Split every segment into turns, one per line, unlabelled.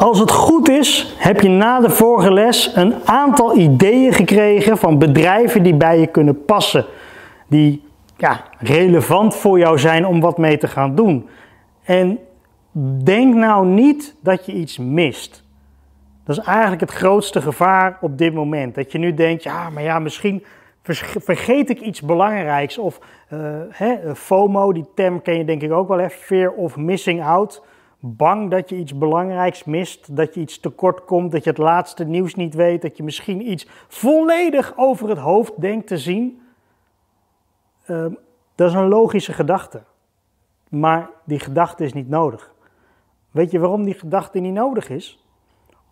Als het goed is, heb je na de vorige les een aantal ideeën gekregen van bedrijven die bij je kunnen passen. Die ja, relevant voor jou zijn om wat mee te gaan doen. En denk nou niet dat je iets mist. Dat is eigenlijk het grootste gevaar op dit moment. Dat je nu denkt, ja, maar ja, misschien vergeet ik iets belangrijks. Of eh, hè, FOMO, die term ken je denk ik ook wel, even Fear of Missing Out bang dat je iets belangrijks mist, dat je iets tekort komt, dat je het laatste nieuws niet weet, dat je misschien iets volledig over het hoofd denkt te zien. Ehm, dat is een logische gedachte. Maar die gedachte is niet nodig. Weet je waarom die gedachte niet nodig is?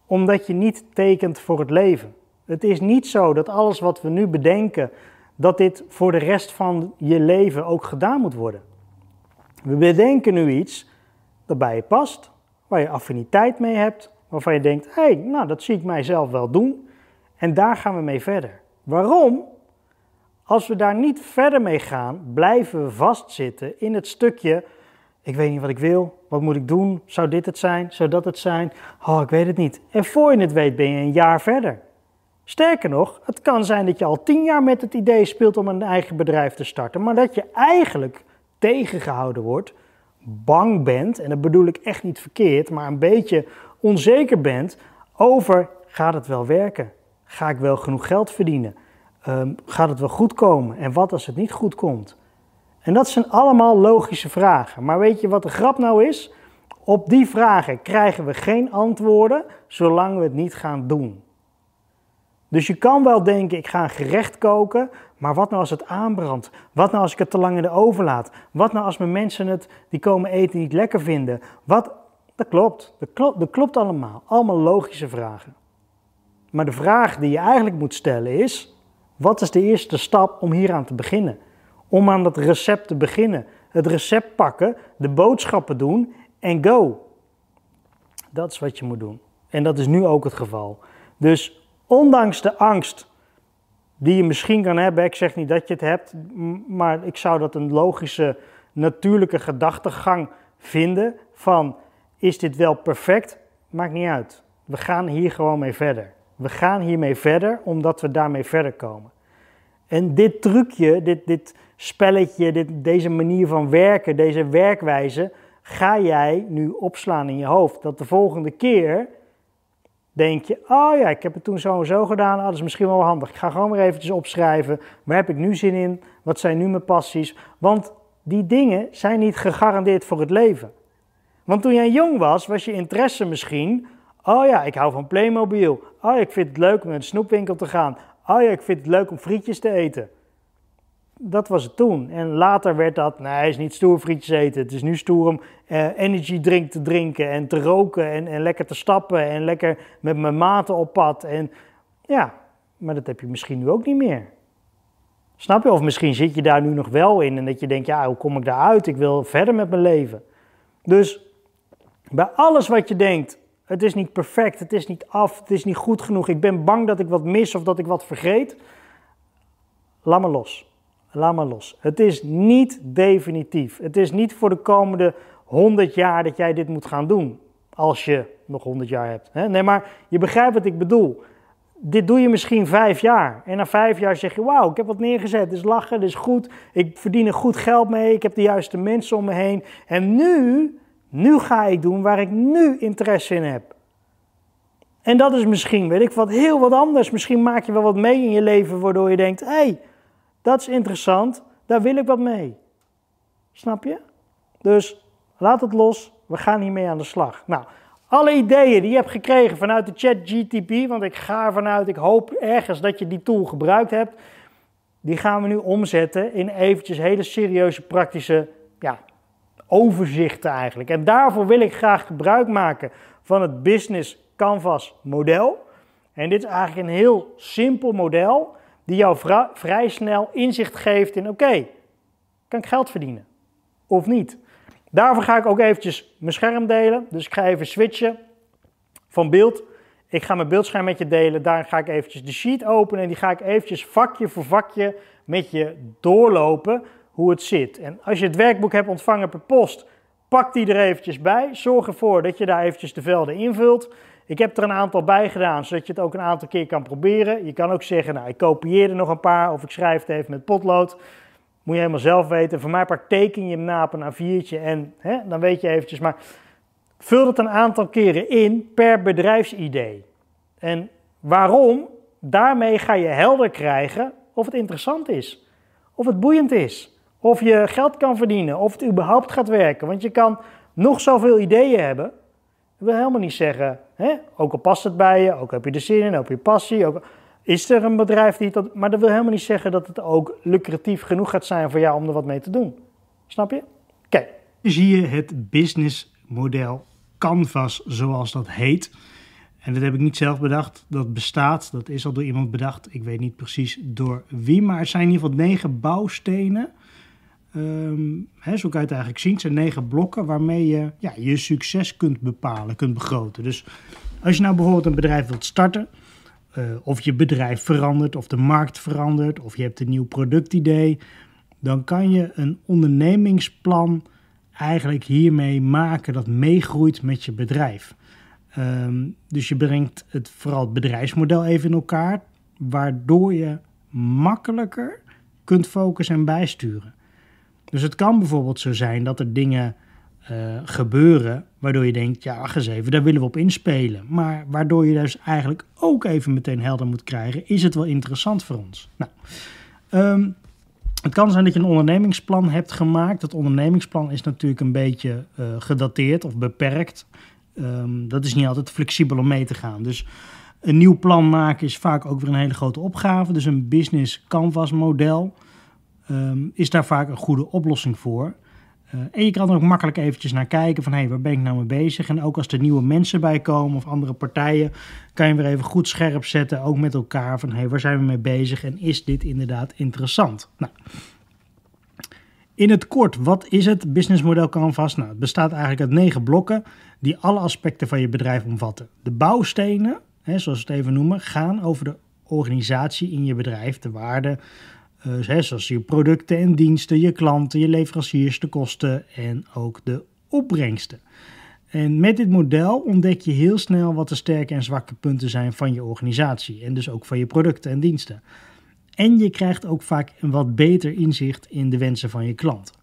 Omdat je niet tekent voor het leven. Het is niet zo dat alles wat we nu bedenken, dat dit voor de rest van je leven ook gedaan moet worden. We bedenken nu iets dat bij je past, waar je affiniteit mee hebt, waarvan je denkt, hé, hey, nou dat zie ik mijzelf wel doen. En daar gaan we mee verder. Waarom? Als we daar niet verder mee gaan, blijven we vastzitten in het stukje, ik weet niet wat ik wil, wat moet ik doen, zou dit het zijn, zou dat het zijn, oh ik weet het niet. En voor je het weet ben je een jaar verder. Sterker nog, het kan zijn dat je al tien jaar met het idee speelt om een eigen bedrijf te starten, maar dat je eigenlijk tegengehouden wordt bang bent, en dat bedoel ik echt niet verkeerd, maar een beetje onzeker bent over gaat het wel werken? Ga ik wel genoeg geld verdienen? Um, gaat het wel goed komen? En wat als het niet goed komt? En dat zijn allemaal logische vragen. Maar weet je wat de grap nou is? Op die vragen krijgen we geen antwoorden zolang we het niet gaan doen. Dus je kan wel denken: ik ga gerecht koken, maar wat nou als het aanbrandt? Wat nou als ik het te lang in de oven laat? Wat nou als mijn mensen het, die komen eten, niet lekker vinden? Wat? Dat klopt. Dat klopt, dat klopt allemaal. Allemaal logische vragen. Maar de vraag die je eigenlijk moet stellen is: wat is de eerste stap om hieraan te beginnen? Om aan dat recept te beginnen. Het recept pakken, de boodschappen doen en go. Dat is wat je moet doen. En dat is nu ook het geval. Dus ondanks de angst die je misschien kan hebben. Ik zeg niet dat je het hebt, maar ik zou dat een logische, natuurlijke gedachtegang vinden van is dit wel perfect? Maakt niet uit. We gaan hier gewoon mee verder. We gaan hiermee verder omdat we daarmee verder komen. En dit trucje, dit, dit spelletje, dit, deze manier van werken, deze werkwijze, ga jij nu opslaan in je hoofd. Dat de volgende keer denk je, oh ja, ik heb het toen zo en zo gedaan, ah, dat is misschien wel handig. Ik ga gewoon weer eventjes opschrijven, waar heb ik nu zin in, wat zijn nu mijn passies? Want die dingen zijn niet gegarandeerd voor het leven. Want toen jij jong was, was je interesse misschien, oh ja, ik hou van Playmobil, oh ja, ik vind het leuk om naar een snoepwinkel te gaan, oh ja, ik vind het leuk om frietjes te eten dat was het toen. En later werd dat, nee, hij is niet stoer frietjes eten. Het is nu stoer om uh, energy drink te drinken en te roken en, en lekker te stappen en lekker met mijn maten op pad. En ja, maar dat heb je misschien nu ook niet meer. Snap je? Of misschien zit je daar nu nog wel in en dat je denkt, ja, hoe kom ik daaruit? Ik wil verder met mijn leven. Dus bij alles wat je denkt, het is niet perfect, het is niet af, het is niet goed genoeg, ik ben bang dat ik wat mis of dat ik wat vergeet, laat me los laat maar los. Het is niet definitief. Het is niet voor de komende 100 jaar dat jij dit moet gaan doen. Als je nog 100 jaar hebt. Nee, maar je begrijpt wat ik bedoel. Dit doe je misschien vijf jaar. En na vijf jaar zeg je: Wauw, ik heb wat neergezet. Het is lachen, het is goed. Ik verdien er goed geld mee. Ik heb de juiste mensen om me heen. En nu, nu ga ik doen waar ik nu interesse in heb. En dat is misschien, weet ik wat, heel wat anders. Misschien maak je wel wat mee in je leven waardoor je denkt: Hé, hey, dat is interessant, daar wil ik wat mee. Snap je? Dus laat het los, we gaan hiermee aan de slag. Nou, alle ideeën die je hebt gekregen vanuit de chat GTP, want ik ga ervan uit, ik hoop ergens dat je die tool gebruikt hebt, die gaan we nu omzetten in eventjes hele serieuze praktische ja, overzichten eigenlijk. En daarvoor wil ik graag gebruik maken van het Business Canvas model. En dit is eigenlijk een heel simpel model die jou vrij snel inzicht geeft in: oké, kan ik geld verdienen of niet? Daarvoor ga ik ook eventjes mijn scherm delen. Dus ik ga even switchen van beeld. Ik ga mijn beeldscherm met je delen. Daar ga ik eventjes de sheet openen en die ga ik eventjes vakje voor vakje met je doorlopen hoe het zit. En als je het werkboek hebt ontvangen per post, pak die er eventjes bij. Zorg ervoor dat je daar eventjes de velden invult. Ik heb er een aantal bij gedaan, zodat je het ook een aantal keer kan proberen. Je kan ook zeggen, nou, ik kopieer er nog een paar of ik schrijf het even met potlood. Moet je helemaal zelf weten. Voor mij pak teken je hem na een A4'tje en hè, dan weet je eventjes. Maar vul dat een aantal keren in per bedrijfsidee. En waarom? Daarmee ga je helder krijgen of het interessant is. Of het boeiend is. Of je geld kan verdienen. Of het überhaupt gaat werken. Want je kan nog zoveel ideeën hebben. Dat wil helemaal niet zeggen Hè? Ook al past het bij je, ook heb je de zin in, ook heb je passie. Ook... Is er een bedrijf die dat. Maar dat wil helemaal niet zeggen dat het ook lucratief genoeg gaat zijn voor jou om er wat mee te doen. Snap je? Oké. Okay. Zie je het businessmodel Canvas, zoals dat heet. En dat heb ik niet zelf bedacht. Dat bestaat. Dat is al door iemand bedacht. Ik weet niet precies door wie. Maar het zijn in ieder geval negen bouwstenen Um, hè, zo kan je het eigenlijk zien. Het zijn negen blokken waarmee je ja, je succes kunt bepalen, kunt begroten. Dus als je nou bijvoorbeeld een bedrijf wilt starten, eh, of je bedrijf verandert, of de markt verandert, of je hebt een nieuw productidee, dan kan je een ondernemingsplan eigenlijk hiermee maken dat meegroeit met je bedrijf. Ehm, dus je brengt het, vooral het bedrijfsmodel even in elkaar, waardoor je makkelijker kunt focussen en bijsturen. Dus het kan bijvoorbeeld zo zijn dat er dingen eh, gebeuren waardoor je denkt, ja, wacht eens even, daar willen we op inspelen. Maar waardoor je dus eigenlijk ook even meteen helder moet krijgen, is het wel interessant voor ons? Nou, ehm, het kan zijn dat je een ondernemingsplan hebt gemaakt. Dat ondernemingsplan is natuurlijk een beetje eh, gedateerd of beperkt. Ehm, dat is niet altijd flexibel om mee te gaan. Dus een nieuw plan maken is vaak ook weer een hele grote opgave. Dus een business canvas model Ehm, is daar vaak een goede oplossing voor. Eh, en je kan er ook makkelijk eventjes naar kijken van hé, hey, waar ben ik nou mee bezig? En ook als er nieuwe mensen bij komen of andere partijen, kan je weer even goed scherp zetten, ook met elkaar van hé, hey, waar zijn we mee bezig en is dit inderdaad interessant? Nou, in het kort, wat is het businessmodel Canvas? Nou, het bestaat eigenlijk uit negen blokken die alle aspecten van je bedrijf omvatten. De bouwstenen, hè, zoals we het even noemen, gaan over de organisatie in je bedrijf, de waarden, uh, zoals je producten en diensten, je klanten, je leveranciers, de kosten en ook de opbrengsten. En met dit model ontdek je heel snel wat de sterke en zwakke punten zijn van je organisatie en dus ook van je producten en diensten. En je krijgt ook vaak een wat beter inzicht in de wensen van je klanten.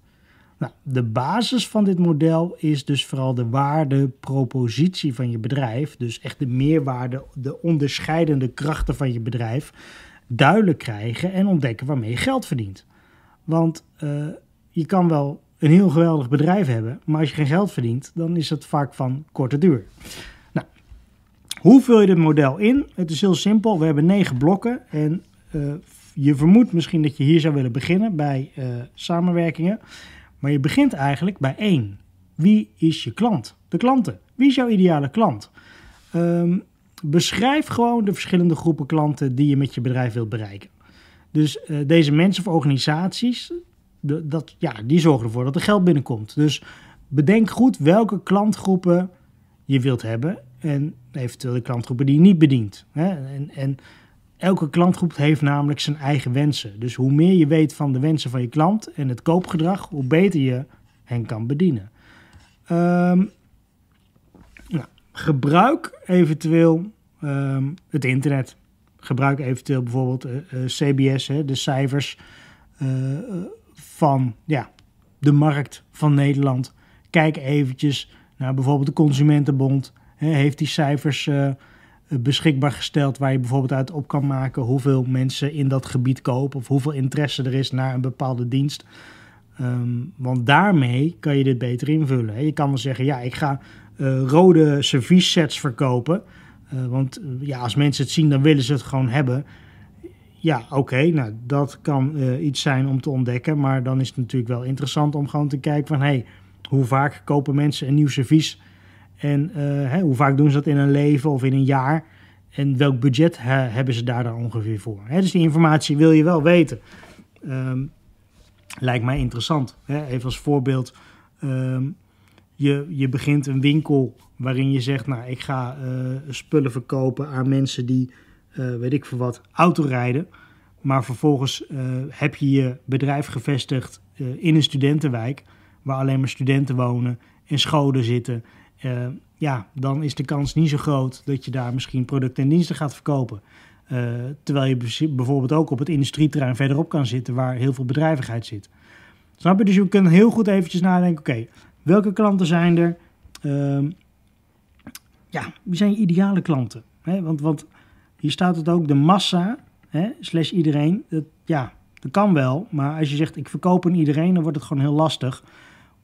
Nou, de basis van dit model is dus vooral de waardepropositie van je bedrijf. Dus echt de meerwaarde, de onderscheidende krachten van je bedrijf duidelijk krijgen en ontdekken waarmee je geld verdient. Want eh, je kan wel een heel geweldig bedrijf hebben, maar als je geen geld verdient, dan is het vaak van korte duur. Nou, hoe vul je dit model in? Het is heel simpel. We hebben negen blokken en eh, je vermoedt misschien dat je hier zou willen beginnen bij eh, samenwerkingen, maar je begint eigenlijk bij één. Wie is je klant? De klanten. Wie is jouw ideale klant? Ehm, beschrijf gewoon de verschillende groepen klanten die je met je bedrijf wilt bereiken. Dus eh, deze mensen of organisaties, de, dat, ja, die zorgen ervoor dat er geld binnenkomt. Dus bedenk goed welke klantgroepen je wilt hebben en eventueel de klantgroepen die je niet bedient. Hè? En, en elke klantgroep heeft namelijk zijn eigen wensen. Dus hoe meer je weet van de wensen van je klant en het koopgedrag, hoe beter je hen kan bedienen. Ehm, nou, gebruik eventueel Ehm, het internet. Gebruik eventueel bijvoorbeeld eh, eh, CBS, hè, de cijfers eh, van ja, de markt van Nederland. Kijk eventjes naar bijvoorbeeld de Consumentenbond. Hè, heeft die cijfers beschikbaar gesteld waar je bijvoorbeeld uit op kan maken hoeveel mensen in dat gebied kopen of hoeveel interesse er is naar een bepaalde dienst. Ehm, want daarmee kan je dit beter invullen. Hè. Je kan wel zeggen, ja, ik ga rode service sets verkopen. Eh, want eh, ja, als mensen het zien, dan willen ze het gewoon hebben. Ja, oké, nou, dat kan eh, iets zijn om te ontdekken. Maar dan is het natuurlijk wel interessant om gewoon te kijken van... hé, hey, hoe vaak kopen mensen een nieuw servies? En hoe vaak doen ze dat in een leven of in een jaar? En welk budget hebben ze daar dan ongeveer voor? dus die informatie wil je wel weten. Ehm, lijkt mij interessant. even als voorbeeld... Ehm, je, je begint een winkel waarin je zegt, nou, ik ga eh, spullen verkopen aan mensen die, eh, weet ik voor wat, auto rijden. Maar vervolgens eh, heb je je bedrijf gevestigd in een studentenwijk, waar alleen maar studenten wonen en scholen zitten. ja, dan is de kans niet zo groot dat je daar misschien producten en diensten gaat verkopen. terwijl je bijvoorbeeld ook op het industrieterrein verderop kan zitten, waar heel veel bedrijvigheid zit. Snap je? Dus je kunt heel goed eventjes nadenken: oké, Welke klanten zijn er? Ehm, ja, wie zijn je ideale klanten? want, want hier staat het ook, de massa, he, slash iedereen. Dat, ja, dat kan wel, maar als je zegt ik verkoop aan iedereen, dan wordt het gewoon heel lastig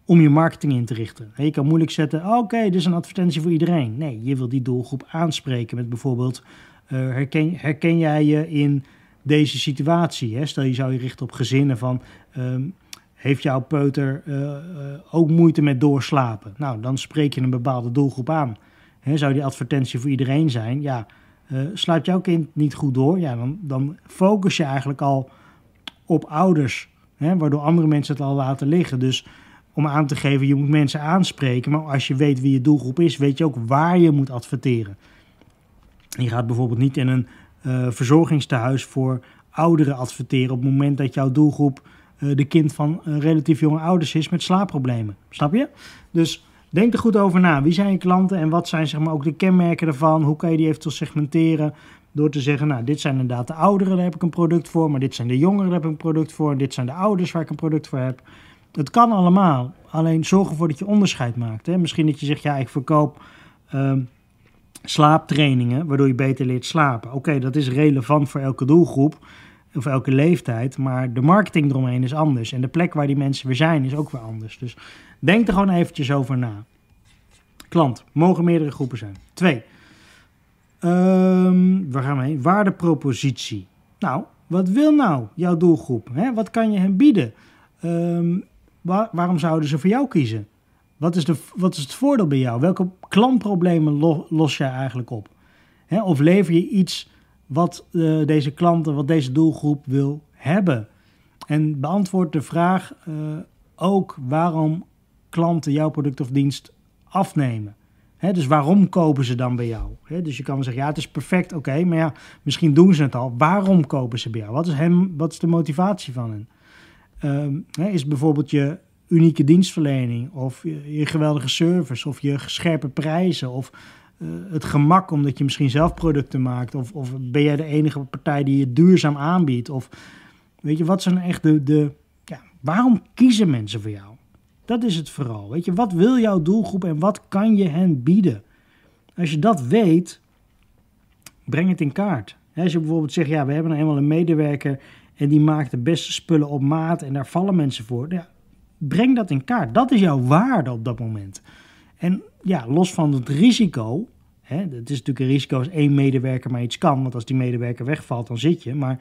om je marketing in te richten. je kan moeilijk zetten, ah, oké, dit is een advertentie voor iedereen. Nee, je wil die doelgroep aanspreken met bijvoorbeeld, eh, herken, herken jij je in deze situatie? Hè? Stel je zou je richten op gezinnen van ehm, heeft jouw peuter eh, eh, ook moeite met doorslapen? Nou, dan spreek je een bepaalde doelgroep aan. zou die advertentie voor iedereen zijn? Ja, eh, slaapt jouw kind niet goed door? Ja, dan, dan focus je eigenlijk al op ouders, waardoor andere mensen het al laten liggen. Dus om aan te geven, je moet mensen aanspreken, maar als je weet wie je doelgroep is, weet je ook waar je moet adverteren. Je gaat bijvoorbeeld niet in een uh, verzorgingstehuis voor ouderen adverteren op het moment dat jouw doelgroep eh, de kind van eh, relatief jonge ouders is met slaapproblemen. Snap je? Dus denk er goed over na. Wie zijn je klanten en wat zijn zeg maar, ook de kenmerken ervan? Hoe kan je die eventueel segmenteren? Door te zeggen, nou, dit zijn inderdaad de ouderen, daar heb ik een product voor. Maar dit zijn de jongeren, daar heb ik een product voor. En dit zijn de ouders waar ik een product voor heb. Het kan allemaal. Alleen zorg ervoor dat je onderscheid maakt. Hè? Misschien dat je zegt, ja, ik verkoop ehm, slaaptrainingen, waardoor je beter leert slapen. Oké, dat is relevant voor elke doelgroep of elke leeftijd. Maar de marketing eromheen is anders. En de plek waar die mensen weer zijn is ook weer anders. Dus denk er gewoon eventjes over na. Klant, mogen meerdere groepen zijn. Twee, um, waar gaan we heen? Waardepropositie. Nou, wat wil nou jouw doelgroep? Hè? Wat kan je hen bieden? Ehm, waar, waarom zouden ze voor jou kiezen? Wat is, de, wat is het voordeel bij jou? Welke klantproblemen los, jij eigenlijk op? of lever je iets wat eh, deze klanten, wat deze doelgroep wil hebben. En beantwoord de vraag eh, ook waarom klanten jouw product of dienst afnemen. dus waarom kopen ze dan bij jou? dus je kan wel zeggen, ja, het is perfect, oké, maar ja, misschien doen ze het al. Waarom kopen ze bij jou? Wat is, hem, wat is de motivatie van hen? Ehm, is bijvoorbeeld je unieke dienstverlening of je, je geweldige service of je scherpe prijzen of eh, het gemak omdat je misschien zelf producten maakt? Of, of ben jij de enige partij die je duurzaam aanbiedt? Of weet je, wat zijn echt de. de ja, waarom kiezen mensen voor jou? Dat is het vooral. Weet je, wat wil jouw doelgroep en wat kan je hen bieden? Als je dat weet, breng het in kaart. Als je bijvoorbeeld zegt, ja, we hebben nou eenmaal een medewerker en die maakt de beste spullen op maat en daar vallen mensen voor. Ja, breng dat in kaart. Dat is jouw waarde op dat moment. En ja, los van het risico, hè, het is natuurlijk een risico als één medewerker maar iets kan, want als die medewerker wegvalt, dan zit je. Maar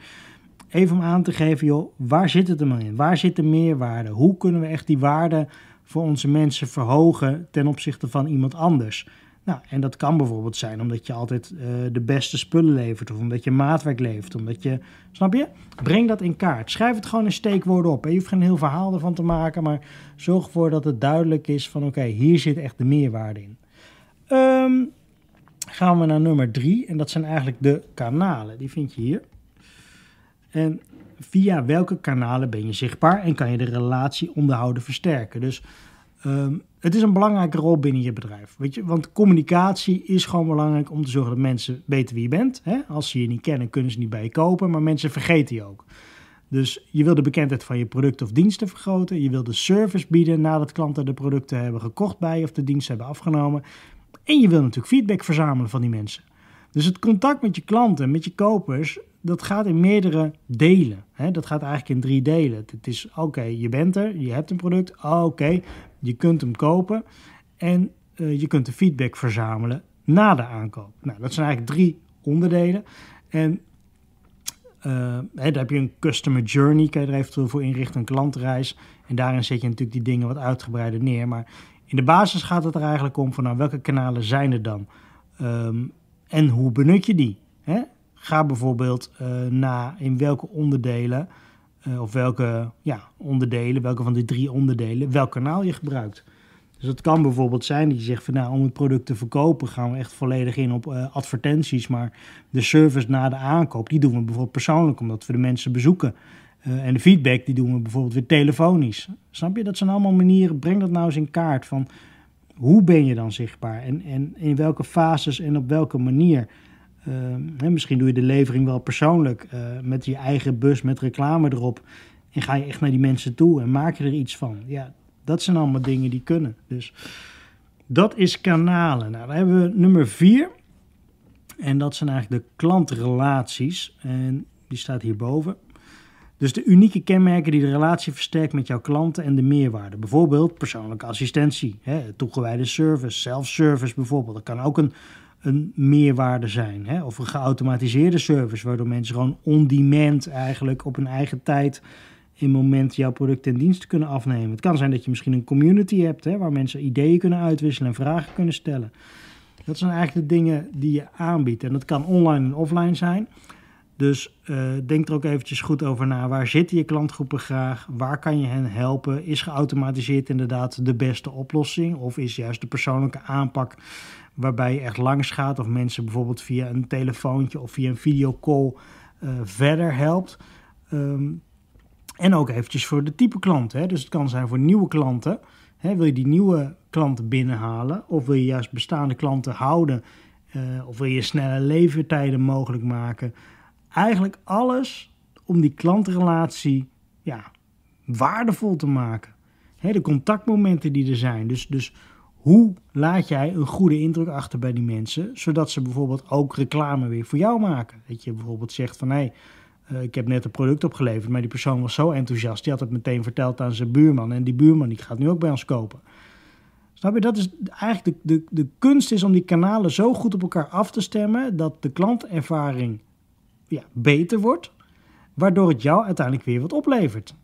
even om aan te geven, joh, waar zit het hem in? Waar zit de meerwaarde? Hoe kunnen we echt die waarde voor onze mensen verhogen ten opzichte van iemand anders? Nou, en dat kan bijvoorbeeld zijn omdat je altijd eh, de beste spullen levert, of omdat je maatwerk levert, omdat je, snap je? Breng dat in kaart. Schrijf het gewoon in steekwoorden op. Hè? Je hoeft geen heel verhaal ervan te maken, maar zorg ervoor dat het duidelijk is van oké, hier zit echt de meerwaarde in. Ehm, gaan we naar nummer drie en dat zijn eigenlijk de kanalen. Die vind je hier. En via welke kanalen ben je zichtbaar en kan je de relatie onderhouden versterken? Dus ehm, het is een belangrijke rol binnen je bedrijf. Weet je? Want communicatie is gewoon belangrijk om te zorgen dat mensen weten wie je bent. Hè? Als ze je niet kennen, kunnen ze niet bij je kopen, maar mensen vergeten je ook. Dus je wil de bekendheid van je product of diensten vergroten. Je wil de service bieden nadat klanten de producten hebben gekocht bij of de diensten hebben afgenomen. En je wil natuurlijk feedback verzamelen van die mensen. Dus het contact met je klanten, met je kopers, dat gaat in meerdere delen. Dat gaat eigenlijk in drie delen. Het is oké, je bent er, je hebt een product. Oké, je kunt hem kopen en eh, je kunt de feedback verzamelen na de aankoop. Nou, dat zijn eigenlijk drie onderdelen. En uh, hè, daar heb je een customer journey, kan je er eventueel voor inrichten, een klantreis. En daarin zet je natuurlijk die dingen wat uitgebreider neer. Maar in de basis gaat het er eigenlijk om van nou, welke kanalen zijn er dan? Ehm, en hoe benut je die? Hè? Ga bijvoorbeeld uh, na in welke onderdelen eh, of welke ja, onderdelen, welke van de drie onderdelen, welk kanaal je gebruikt. Dus dat kan bijvoorbeeld zijn dat je zegt van nou, om het product te verkopen gaan we echt volledig in op eh, advertenties. Maar de service na de aankoop, die doen we bijvoorbeeld persoonlijk omdat we de mensen bezoeken. Eh, en de feedback, die doen we bijvoorbeeld weer telefonisch. Snap je? Dat zijn allemaal manieren. Breng dat nou eens in kaart van hoe ben je dan zichtbaar en, en in welke fases en op welke manier. Ehm, misschien doe je de levering wel persoonlijk eh, met je eigen bus met reclame erop. En ga je echt naar die mensen toe en maak je er iets van. Ja, dat zijn allemaal dingen die kunnen. Dus dat is kanalen. Nou, dan hebben we nummer vier. En dat zijn eigenlijk de klantrelaties. En die staat hierboven. Dus de unieke kenmerken die de relatie versterkt met jouw klanten en de meerwaarde. Bijvoorbeeld persoonlijke assistentie, hè, toegewijde service, self-service bijvoorbeeld. Dat kan ook een een meerwaarde zijn. Hè? Of een geautomatiseerde service, waardoor mensen gewoon on-demand eigenlijk op hun eigen tijd in moment jouw product en dienst kunnen afnemen. Het kan zijn dat je misschien een community hebt hè, waar mensen ideeën kunnen uitwisselen en vragen kunnen stellen. Dat zijn eigenlijk de dingen die je aanbiedt. En dat kan online en offline zijn. Dus eh, denk er ook eventjes goed over na. Waar zitten je klantgroepen graag? Waar kan je hen helpen? Is geautomatiseerd inderdaad de beste oplossing? Of is juist de persoonlijke aanpak waarbij je echt langs gaat of mensen bijvoorbeeld via een telefoontje of via een videocall eh, verder helpt. Ehm, en ook eventjes voor de type klant Hè? Dus het kan zijn voor nieuwe klanten. Hè? Wil je die nieuwe klanten binnenhalen of wil je juist bestaande klanten houden? Eh, of wil je snelle levertijden mogelijk maken? Eigenlijk alles om die klantrelatie ja, waardevol te maken. Hè, de contactmomenten die er zijn. Dus, dus hoe laat jij een goede indruk achter bij die mensen, zodat ze bijvoorbeeld ook reclame weer voor jou maken? Dat je bijvoorbeeld zegt van hé, hey, eh, ik heb net een product opgeleverd, maar die persoon was zo enthousiast. Die had het meteen verteld aan zijn buurman. En die buurman die gaat nu ook bij ons kopen. Snap je? Dat is eigenlijk de, de, de kunst is om die kanalen zo goed op elkaar af te stemmen dat de klantervaring ja, beter wordt. Waardoor het jou uiteindelijk weer wat oplevert.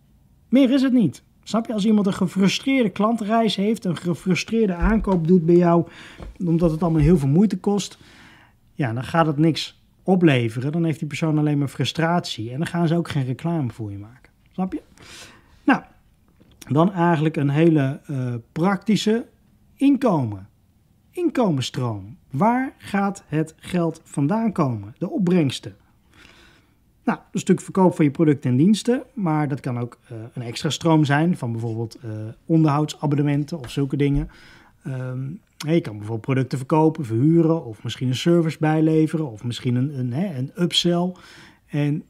Meer is het niet. Snap je? Als iemand een gefrustreerde klantreis heeft, een gefrustreerde aankoop doet bij jou, omdat het allemaal heel veel moeite kost, ja, dan gaat het niks opleveren. Dan heeft die persoon alleen maar frustratie en dan gaan ze ook geen reclame voor je maken. Snap je? Nou, dan eigenlijk een hele eh, praktische inkomen. Inkomenstroom. Waar gaat het geld vandaan komen? De opbrengsten. Nou, een stuk verkoop van je producten en diensten, maar dat kan ook eh, een extra stroom zijn van bijvoorbeeld eh, onderhoudsabonnementen of zulke dingen. Ehm, je kan bijvoorbeeld producten verkopen, verhuren of misschien een service bijleveren of misschien een, een, een upsell. En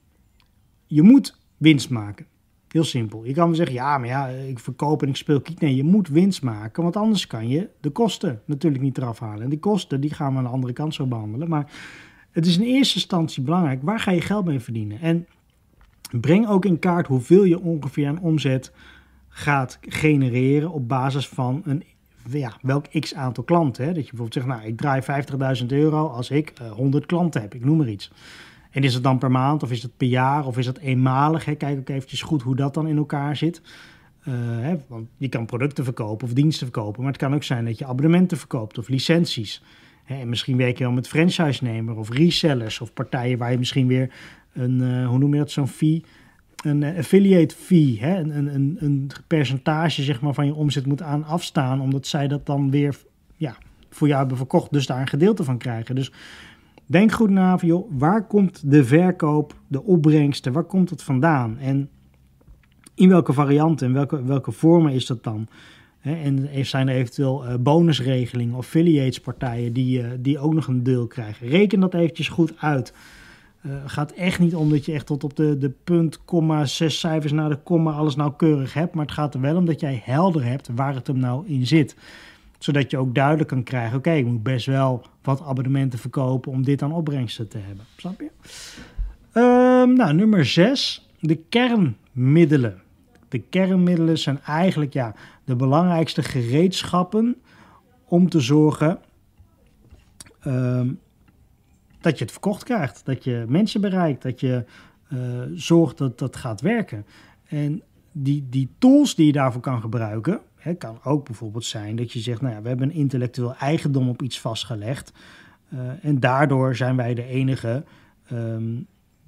je moet winst maken. Heel simpel. Je kan wel zeggen, ja, maar ja, ik verkoop en ik speel kiet. Nee, je moet winst maken, want anders kan je de kosten natuurlijk niet eraf halen. En die kosten, die gaan we aan de andere kant zo behandelen. Maar het is in eerste instantie belangrijk waar ga je geld mee verdienen. En breng ook in kaart hoeveel je ongeveer aan omzet gaat genereren op basis van een, ja, welk x aantal klanten. Hè? Dat je bijvoorbeeld zegt, nou ik draai 50.000 euro als ik 100 eh, klanten heb, ik noem maar iets. En is het dan per maand of is het per jaar of is dat eenmalig? Kijk ook eventjes goed hoe dat dan in elkaar zit. Eh, hè? want je kan producten verkopen of diensten verkopen, maar het kan ook zijn dat je abonnementen verkoopt of licenties en misschien werk je wel met franchise of resellers of partijen waar je misschien weer een, eh, hoe noem je dat, zo'n fee, een eh, affiliate fee, hè, een, een, een percentage zeg maar, van je omzet moet aan afstaan, omdat zij dat dan weer ja, voor jou hebben verkocht, dus daar een gedeelte van krijgen. Dus denk goed na van, joh, waar komt de verkoop, de opbrengsten, waar komt dat vandaan? En in welke varianten, in welke, welke vormen is dat dan? En zijn er eventueel eh, bonusregelingen of partijen die, eh, die ook nog een deel krijgen? Reken dat eventjes goed uit. Uh, gaat echt niet om dat je echt tot op de, de punt, komma, zes cijfers naar de komma alles nauwkeurig hebt. Maar het gaat er wel om dat jij helder hebt waar het hem nou in zit. Zodat je ook duidelijk kan krijgen, oké, ik moet best wel wat abonnementen verkopen om dit aan opbrengsten te hebben. Snap je? Ehm, nou, nummer zes, de kernmiddelen. De kernmiddelen zijn eigenlijk, ja, de belangrijkste gereedschappen om te zorgen ehm, dat je het verkocht krijgt, dat je mensen bereikt, dat je eh, zorgt dat dat gaat werken. En die, die tools die je daarvoor kan gebruiken, hè, kan ook bijvoorbeeld zijn dat je zegt, nou ja, we hebben een intellectueel eigendom op iets vastgelegd. Eh, en daardoor zijn wij de enige ehm,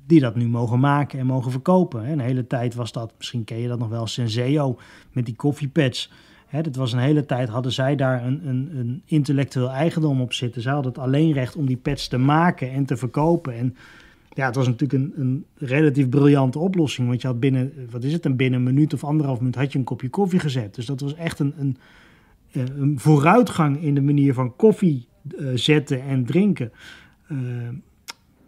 die dat nu mogen maken en mogen verkopen. Een hele tijd was dat, misschien ken je dat nog wel, Senseo met die koffiepads. Hè, dat was een hele tijd, hadden zij daar een, een, een intellectueel eigendom op zitten. Zij hadden het alleen recht om die pads te maken en te verkopen. En ja, het was natuurlijk een, een relatief briljante oplossing. Want je had binnen, wat is het, een binnen een minuut of anderhalf minuut had je een kopje koffie gezet. Dus dat was echt een, een, eh, een vooruitgang in de manier van koffie eh, zetten en drinken. Eh,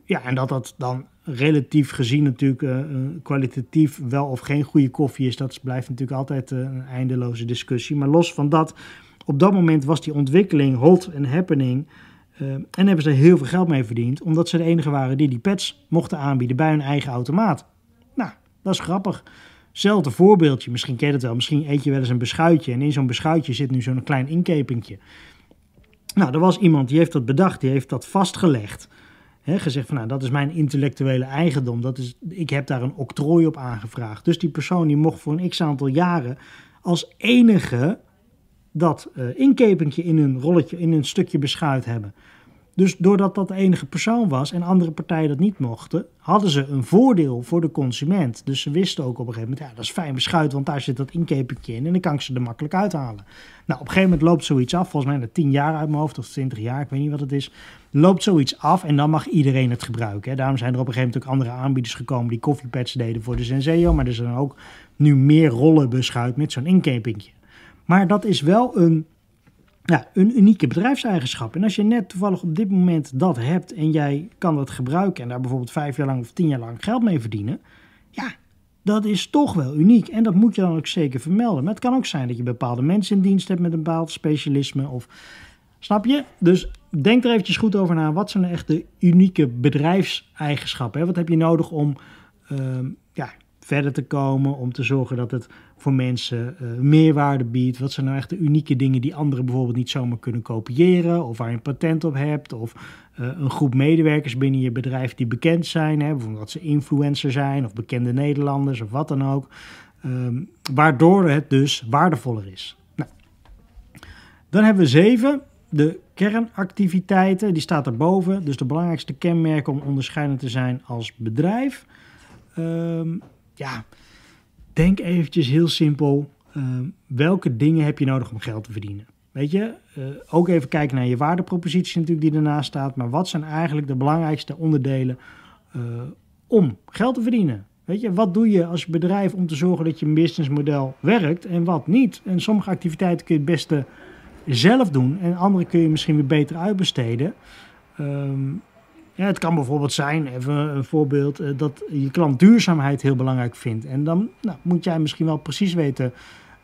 ja, en dat dat dan relatief gezien natuurlijk eh, eh, kwalitatief wel of geen goede koffie is, dat blijft natuurlijk altijd eh, een eindeloze discussie. Maar los van dat, op dat moment was die ontwikkeling hot en happening. en hebben ze er heel veel geld mee verdiend, omdat ze de enige waren die die pads mochten aanbieden bij hun eigen automaat. Nou, dat is grappig. Hetzelfde voorbeeldje, misschien ken je dat wel. Misschien eet je wel eens een beschuitje en in zo'n beschuitje zit nu zo'n klein inkepingje. Nou, er was iemand die heeft dat bedacht, die heeft dat vastgelegd gezegd van nou, dat is mijn intellectuele eigendom. Dat is, ik heb daar een octrooi op aangevraagd. Dus die persoon die mocht voor een x aantal jaren als enige dat uh, inkepentje in een rolletje, in een stukje beschuit hebben. Dus doordat dat de enige persoon was en andere partijen dat niet mochten, hadden ze een voordeel voor de consument. Dus ze wisten ook op een gegeven moment, ja, dat is fijn beschuit, want daar zit dat inkepinkje in en dan kan ik ze er makkelijk uithalen. Nou, op een gegeven moment loopt zoiets af, volgens mij na tien jaar uit mijn hoofd of twintig jaar, ik weet niet wat het is, loopt zoiets af en dan mag iedereen het gebruiken. Hè. Daarom zijn er op een gegeven moment ook andere aanbieders gekomen die koffiepads deden voor de Senseo, maar er zijn ook nu meer rollen beschuit met zo'n inkepinkje. Maar dat is wel een ja, een unieke bedrijfseigenschap. En als je net toevallig op dit moment dat hebt en jij kan dat gebruiken en daar bijvoorbeeld vijf jaar lang of tien jaar lang geld mee verdienen, ja, dat is toch wel uniek. En dat moet je dan ook zeker vermelden. Maar het kan ook zijn dat je bepaalde mensen in dienst hebt met een bepaald specialisme of. Snap je? Dus denk er eventjes goed over na. Wat zijn nou echt de unieke bedrijfseigenschappen? Hè? Wat heb je nodig om ehm, verder te komen, om te zorgen dat het voor mensen eh, meerwaarde biedt. Wat zijn nou echt de unieke dingen die anderen bijvoorbeeld niet zomaar kunnen kopiëren, of waar je een patent op hebt, of eh, een groep medewerkers binnen je bedrijf die bekend zijn, hè, bijvoorbeeld dat ze influencer zijn, of bekende Nederlanders, of wat dan ook. Ehm, waardoor het dus waardevoller is. Nou. Dan hebben we zeven, de kernactiviteiten. Die staat erboven, dus de belangrijkste kenmerken om onderscheidend te zijn als bedrijf. Ehm, ja, denk eventjes heel simpel. Eh, welke dingen heb je nodig om geld te verdienen? Weet je, eh, ook even kijken naar je waardepropositie natuurlijk die ernaast staat. Maar wat zijn eigenlijk de belangrijkste onderdelen eh, om geld te verdienen? Weet je, wat doe je als bedrijf om te zorgen dat je businessmodel werkt en wat niet? En sommige activiteiten kun je het beste zelf doen en andere kun je misschien weer beter uitbesteden. Um, het kan bijvoorbeeld zijn, even een voorbeeld, eh, dat je klant duurzaamheid heel belangrijk vindt. En dan nou, moet jij misschien wel precies weten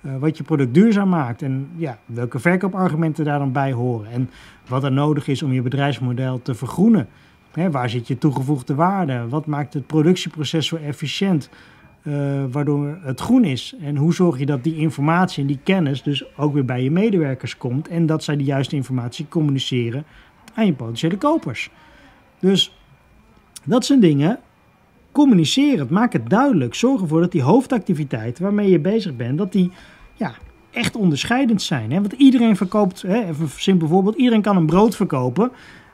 eh, wat je product duurzaam maakt. En ja, welke verkoopargumenten daar dan bij horen. En wat er nodig is om je bedrijfsmodel te vergroenen. waar zit je toegevoegde waarde? Wat maakt het productieproces zo efficiënt? Eh, waardoor het groen is. En hoe zorg je dat die informatie en die kennis dus ook weer bij je medewerkers komt. En dat zij de juiste informatie communiceren aan je potentiële kopers. Dus dat zijn dingen. Communiceer het, maak het duidelijk. Zorg ervoor dat die hoofdactiviteiten waarmee je bezig bent, dat die ja, echt onderscheidend zijn. Hè? Want iedereen verkoopt, hè, even een simpel voorbeeld, iedereen kan een brood verkopen.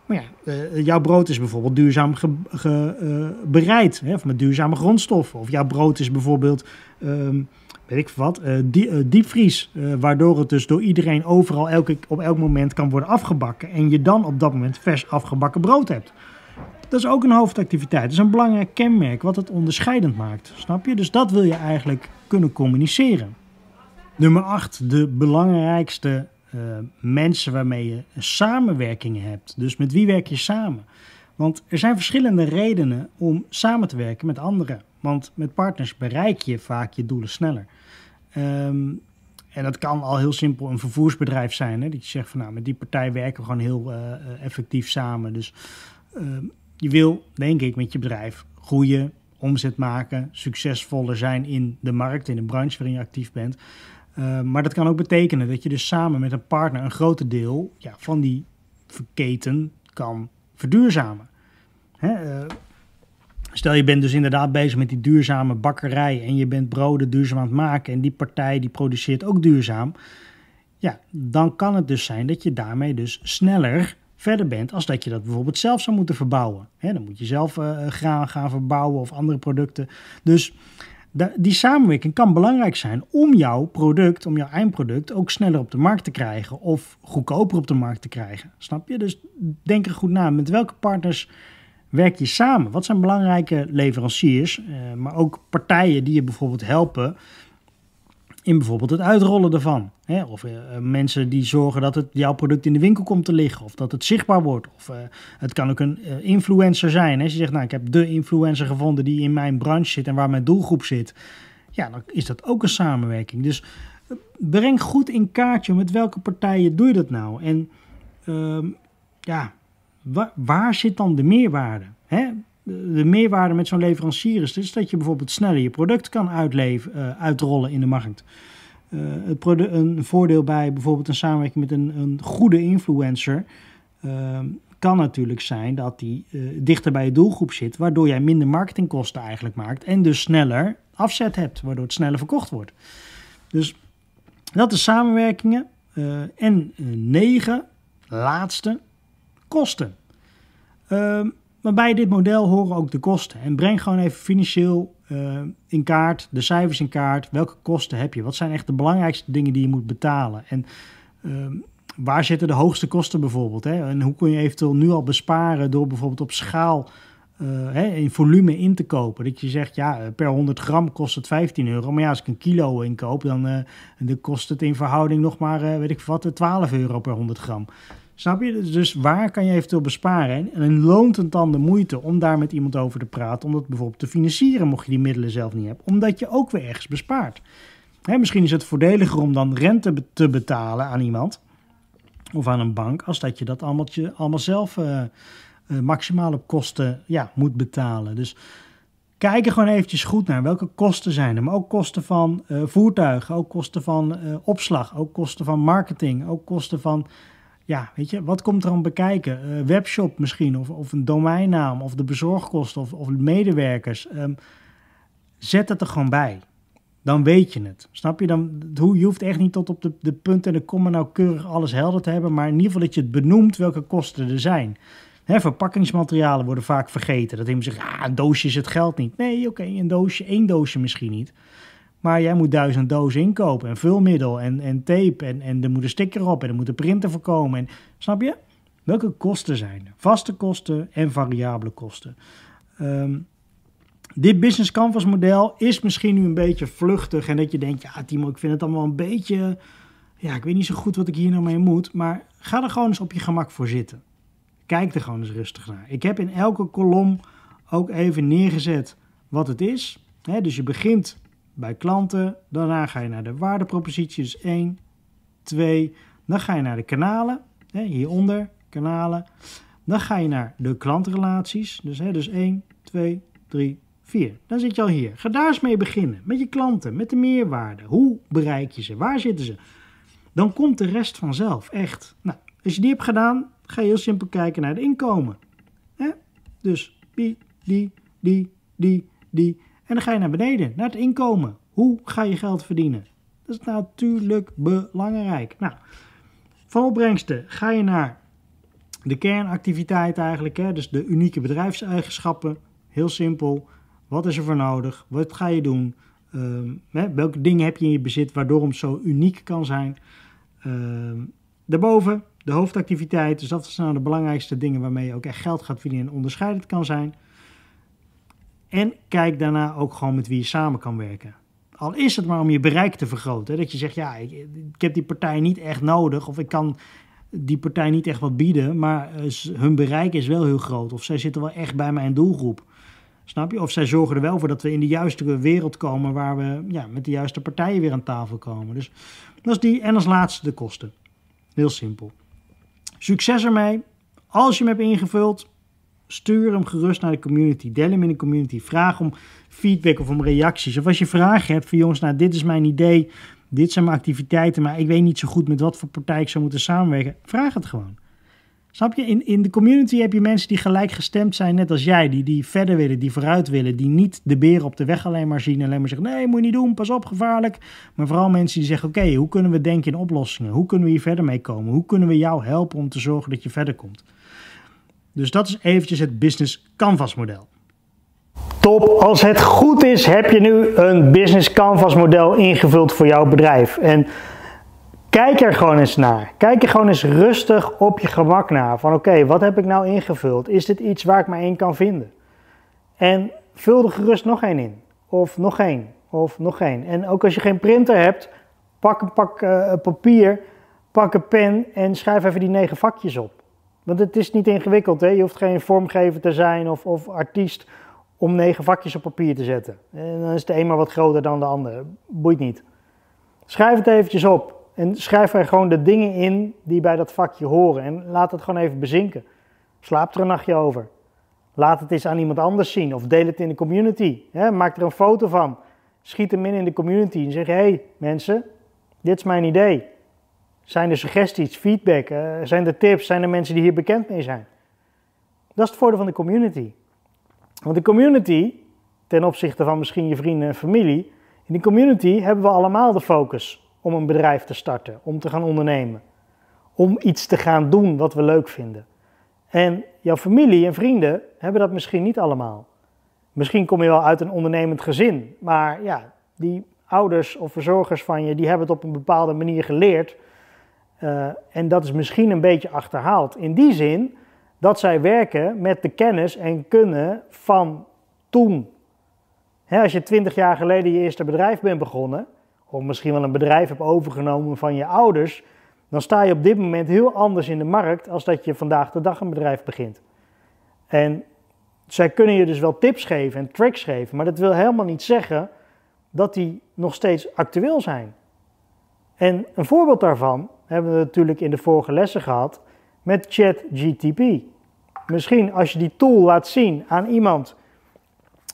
Maar ja, eh, jouw brood is bijvoorbeeld duurzaam ge, eh, bereid, hè, of met duurzame grondstoffen. Of jouw brood is bijvoorbeeld, ehm, weet ik wat, eh, diepvries. waardoor het dus door iedereen overal elke, op elk moment kan worden afgebakken. En je dan op dat moment vers afgebakken brood hebt. Dat is ook een hoofdactiviteit. Dat is een belangrijk kenmerk wat het onderscheidend maakt. Snap je? Dus dat wil je eigenlijk kunnen communiceren. Nummer 8. De belangrijkste eh, mensen waarmee je samenwerking hebt. Dus met wie werk je samen? Want er zijn verschillende redenen om samen te werken met anderen. Want met partners bereik je vaak je doelen sneller. Ehm, en dat kan al heel simpel een vervoersbedrijf zijn. Hè? Dat je zegt van nou, met die partij werken we gewoon heel eh, eh, effectief samen. Dus ehm, je wil, denk ik, met je bedrijf groeien, omzet maken, succesvoller zijn in de markt, in de branche waarin je actief bent. Eh, maar dat kan ook betekenen dat je dus samen met een partner een groot deel ja, van die verketen kan verduurzamen. Hè? Eh, stel je bent dus inderdaad bezig met die duurzame bakkerij en je bent broden duurzaam aan het maken en die partij die produceert ook duurzaam. Ja, dan kan het dus zijn dat je daarmee dus sneller verder bent als dat je dat bijvoorbeeld zelf zou moeten verbouwen. dan moet je zelf eh, eh, graan gaan verbouwen of andere producten. Dus die samenwerking kan belangrijk zijn om jouw product, om jouw eindproduct ook sneller op de markt te krijgen of goedkoper op de markt te krijgen. Snap je? Dus denk er goed na. Met welke partners werk je samen? Wat zijn belangrijke leveranciers, eh, maar ook partijen die je bijvoorbeeld helpen in bijvoorbeeld het uitrollen ervan, Hè? Of eh, mensen die zorgen dat het, jouw product in de winkel komt te liggen. Of dat het zichtbaar wordt. Of eh, het kan ook een eh, influencer zijn. Hè? je zegt, nou ik heb de influencer gevonden die in mijn branche zit en waar mijn doelgroep zit. Ja, dan is dat ook een samenwerking. Dus breng goed in kaartje met welke partijen doe je dat nou. En ehm, ja, waar zit dan de meerwaarde? Hè? de meerwaarde met zo'n leverancier is dat je bijvoorbeeld sneller je product kan uitleven, eh, uitrollen in de markt. Eh, een voordeel bij bijvoorbeeld een samenwerking met een, een goede influencer ehm, kan natuurlijk zijn dat die eh, dichter bij je doelgroep zit, waardoor jij minder marketingkosten eigenlijk maakt en dus sneller afzet hebt, waardoor het sneller verkocht wordt. Dus dat is samenwerkingen. en negen, laatste, kosten. Ehm, maar bij dit model horen ook de kosten. En breng gewoon even financieel eh, in kaart, de cijfers in kaart. Welke kosten heb je? Wat zijn echt de belangrijkste dingen die je moet betalen? En ehm, waar zitten de hoogste kosten bijvoorbeeld? Hè? En hoe kun je eventueel nu al besparen door bijvoorbeeld op schaal uh, hè, in volume in te kopen? Dat je zegt, ja, eh, per 100 gram kost het 15 euro. Maar ja, als ik een kilo inkoop, dan, dan kost het in verhouding nog maar, weet ik wat, 12 euro per 100 gram. Snap je? Dus waar kan je eventueel besparen? En loont het dan de moeite om daar met iemand over te praten. Om dat bijvoorbeeld te financieren, mocht je die middelen zelf niet hebben. Omdat je ook weer ergens bespaart. Hè, misschien is het voordeliger om dan rente te betalen aan iemand. Of aan een bank. Als dat je dat allemaal, allemaal zelf uh, maximaal op kosten ja, moet betalen. Dus kijk er gewoon eventjes goed naar. Welke kosten zijn er? Maar ook kosten van uh, voertuigen, ook kosten van opslag, ook kosten van marketing, ook kosten van ja, weet je, wat komt er aan bekijken? Uh, webshop misschien, of, of een domeinnaam, of de bezorgkosten, of, of medewerkers. Ehm, zet het er gewoon bij. Dan weet je het. Snap je? Dan, je hoeft echt niet tot op de, de punten en de komma nauwkeurig alles helder te hebben. Maar in ieder geval dat je het benoemt welke kosten er zijn. Hè, verpakkingsmaterialen worden vaak vergeten. Dat iemand zegt, ja, een doosje is het geld niet. Nee, oké, een doosje, één doosje misschien niet. Maar jij moet duizend dozen inkopen en vulmiddel en, en tape en, en er moet een sticker op en er moeten printen voorkomen. voor komen. En, snap je? Welke kosten zijn Vaste kosten en variabele kosten. Ehm, dit business canvas model is misschien nu een beetje vluchtig en dat je denkt, ja Timo, ik vind het allemaal een beetje, ja ik weet niet zo goed wat ik hier nou mee moet, maar ga er gewoon eens op je gemak voor zitten. Kijk er gewoon eens rustig naar. Ik heb in elke kolom ook even neergezet wat het is. dus je begint bij klanten. Daarna ga je naar de waardeproposities dus 1, 2. Dan ga je naar de kanalen, hè, hieronder, kanalen. Dan ga je naar de klantrelaties, dus, hè, dus 1, 2, 3, 4. Dan zit je al hier. Ga daar eens mee beginnen, met je klanten, met de meerwaarde. Hoe bereik je ze? Waar zitten ze? Dan komt de rest vanzelf, echt. Nou, als je die hebt gedaan, ga je heel simpel kijken naar het inkomen. Hè? Dus die, die, die, die, die en dan ga je naar beneden, naar het inkomen. Hoe ga je geld verdienen? Dat is natuurlijk belangrijk. Nou, van opbrengsten ga je naar de kernactiviteit eigenlijk, hè? dus de unieke bedrijfseigenschappen. Heel simpel. Wat is er voor nodig? Wat ga je doen? Ehm, hè? welke dingen heb je in je bezit waardoor het zo uniek kan zijn? Ehm, daarboven de hoofdactiviteit. Dus dat zijn nou de belangrijkste dingen waarmee je ook echt geld gaat verdienen en onderscheidend kan zijn. En kijk daarna ook gewoon met wie je samen kan werken. Al is het maar om je bereik te vergroten. Dat je zegt, ja, ik, ik, heb die partij niet echt nodig. Of ik kan die partij niet echt wat bieden. Maar eh, hun bereik is wel heel groot. Of zij zitten wel echt bij mijn doelgroep. Snap je? Of zij zorgen er wel voor dat we in de juiste wereld komen. Waar we ja, met de juiste partijen weer aan tafel komen. Dus dat is die. En als laatste de kosten. Heel simpel. Succes ermee. Als je hem hebt ingevuld, stuur hem gerust naar de community. Deel hem in de community. Vraag om feedback of om reacties. Of als je vragen hebt van jongens, nou dit is mijn idee, dit zijn mijn activiteiten, maar ik weet niet zo goed met wat voor partij ik zou moeten samenwerken. Vraag het gewoon. Snap je? In, in de community heb je mensen die gelijk gestemd zijn, net als jij. Die, die verder willen, die vooruit willen. Die niet de beren op de weg alleen maar zien. Alleen maar zeggen, nee, moet je niet doen, pas op, gevaarlijk. Maar vooral mensen die zeggen, oké, hoe kunnen we denken in oplossingen? Hoe kunnen we hier verder mee komen? Hoe kunnen we jou helpen om te zorgen dat je verder komt? Dus dat is eventjes het business canvas model. Top, als het goed is heb je nu een business canvas model ingevuld voor jouw bedrijf. En kijk er gewoon eens naar. Kijk er gewoon eens rustig op je gemak naar. Van oké, wat heb ik nou ingevuld? Is dit iets waar ik me in kan vinden? En vul er gerust nog één in. Of nog één. Of nog één. En ook als je geen printer hebt, pak een pak eh, papier, pak een pen en schrijf even die negen vakjes op. Want het is niet ingewikkeld, hè? je hoeft geen vormgever te zijn of, of artiest om negen vakjes op papier te zetten. En dan is de een maar wat groter dan de andere. Boeit niet. Schrijf het eventjes op en schrijf er gewoon de dingen in die bij dat vakje horen. En laat het gewoon even bezinken. Slaap er een nachtje over. Laat het eens aan iemand anders zien of deel het in de community. Maak er een foto van. Schiet hem in in de community en zeg: hé hey, mensen, dit is mijn idee. Zijn er suggesties, feedback? Eh, zijn er tips? Zijn er mensen die hier bekend mee zijn? Dat is het voordeel van de community. Want de community, ten opzichte van misschien je vrienden en familie, in die community hebben we allemaal de focus om een bedrijf te starten, om te gaan ondernemen, om iets te gaan doen wat we leuk vinden. En jouw familie en vrienden hebben dat misschien niet allemaal. Misschien kom je wel uit een ondernemend gezin, maar ja, die ouders of verzorgers van je, die hebben het op een bepaalde manier geleerd eh, en dat is misschien een beetje achterhaald. In die zin dat zij werken met de kennis en kunnen van toen. als je twintig jaar geleden je eerste bedrijf bent begonnen, of misschien wel een bedrijf hebt overgenomen van je ouders, dan sta je op dit moment heel anders in de markt als dat je vandaag de dag een bedrijf begint. En zij kunnen je dus wel tips geven en tricks geven, maar dat wil helemaal niet zeggen dat die nog steeds actueel zijn. En een voorbeeld daarvan hebben we natuurlijk in de vorige lessen gehad met ChatGTP. Misschien als je die tool laat zien aan iemand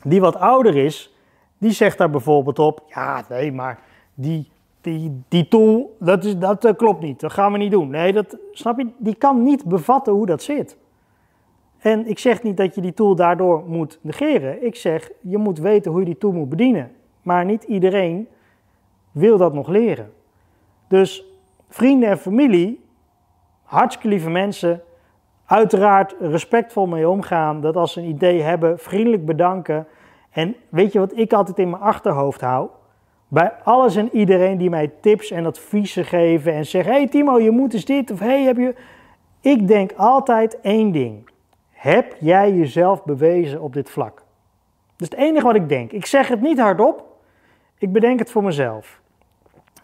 die wat ouder is, die zegt daar bijvoorbeeld op: ja, nee, maar die, die, die tool, dat, is, dat eh, klopt niet, dat gaan we niet doen. Nee, dat snap je, die kan niet bevatten hoe dat zit. En ik zeg niet dat je die tool daardoor moet negeren. Ik zeg, je moet weten hoe je die tool moet bedienen. Maar niet iedereen wil dat nog leren. Dus vrienden en familie, hartstikke lieve mensen, uiteraard respectvol mee omgaan. Dat als ze een idee hebben, vriendelijk bedanken. En weet je wat ik altijd in mijn achterhoofd hou? Bij alles en iedereen die mij tips en adviezen geven en zeggen: Hey Timo, je moet eens dit of hey, heb je. Ik denk altijd één ding. Heb jij jezelf bewezen op dit vlak? Dat is het enige wat ik denk. Ik zeg het niet hardop. Ik bedenk het voor mezelf.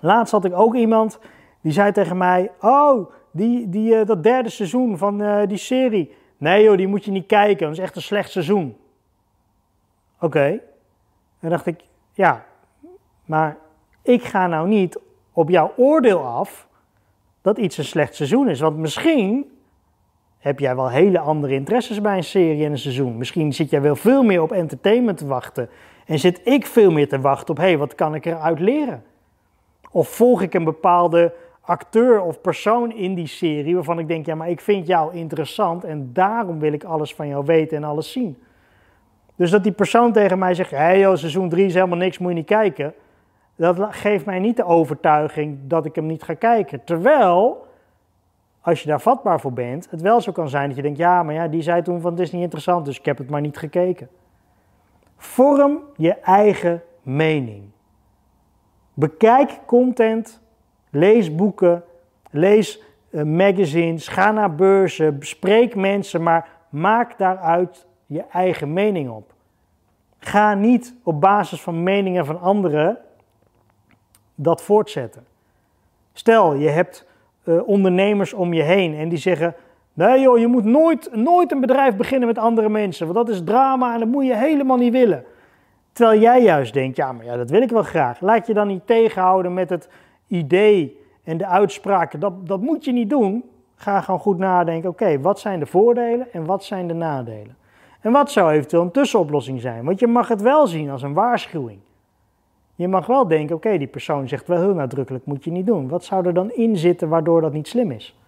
Laatst had ik ook iemand die zei tegen mij: Oh, die, die, eh, dat derde seizoen van eh, die serie. Nee joh, die moet je niet kijken, dat is echt een slecht seizoen. Oké. dan dacht ik: Ja, maar ik ga nou niet op jouw oordeel af dat iets een slecht seizoen is. Want misschien heb jij wel hele andere interesses bij een serie en een seizoen. Misschien zit jij wel veel meer op entertainment te wachten. En zit ik veel meer te wachten op, hé, hey, wat kan ik eruit leren? Of volg ik een bepaalde acteur of persoon in die serie waarvan ik denk, ja, maar ik vind jou interessant en daarom wil ik alles van jou weten en alles zien. Dus dat die persoon tegen mij zegt, hé hey joh, seizoen 3 is helemaal niks, moet je niet kijken. Dat geeft mij niet de overtuiging dat ik hem niet ga kijken. Terwijl, als je daar vatbaar voor bent, het wel zo kan zijn dat je denkt, ja, maar ja, die zei toen van het is niet interessant, dus ik heb het maar niet gekeken. Vorm je eigen mening. Bekijk content Lees boeken, lees eh, magazines, ga naar beurzen, spreek mensen, maar maak daaruit je eigen mening op. Ga niet op basis van meningen van anderen dat voortzetten. Stel, je hebt eh, ondernemers om je heen en die zeggen: Nee joh, je moet nooit, nooit een bedrijf beginnen met andere mensen, want dat is drama en dat moet je helemaal niet willen. Terwijl jij juist denkt, ja, maar ja, dat wil ik wel graag. Laat je dan niet tegenhouden met het idee en de uitspraken, dat, dat moet je niet doen. Ga gewoon goed nadenken, oké, wat zijn de voordelen en wat zijn de nadelen? En wat zou eventueel een tussenoplossing zijn? Want je mag het wel zien als een waarschuwing. Je mag wel denken, oké, die persoon zegt wel heel nadrukkelijk, moet je niet doen. Wat zou er dan in zitten waardoor dat niet slim is?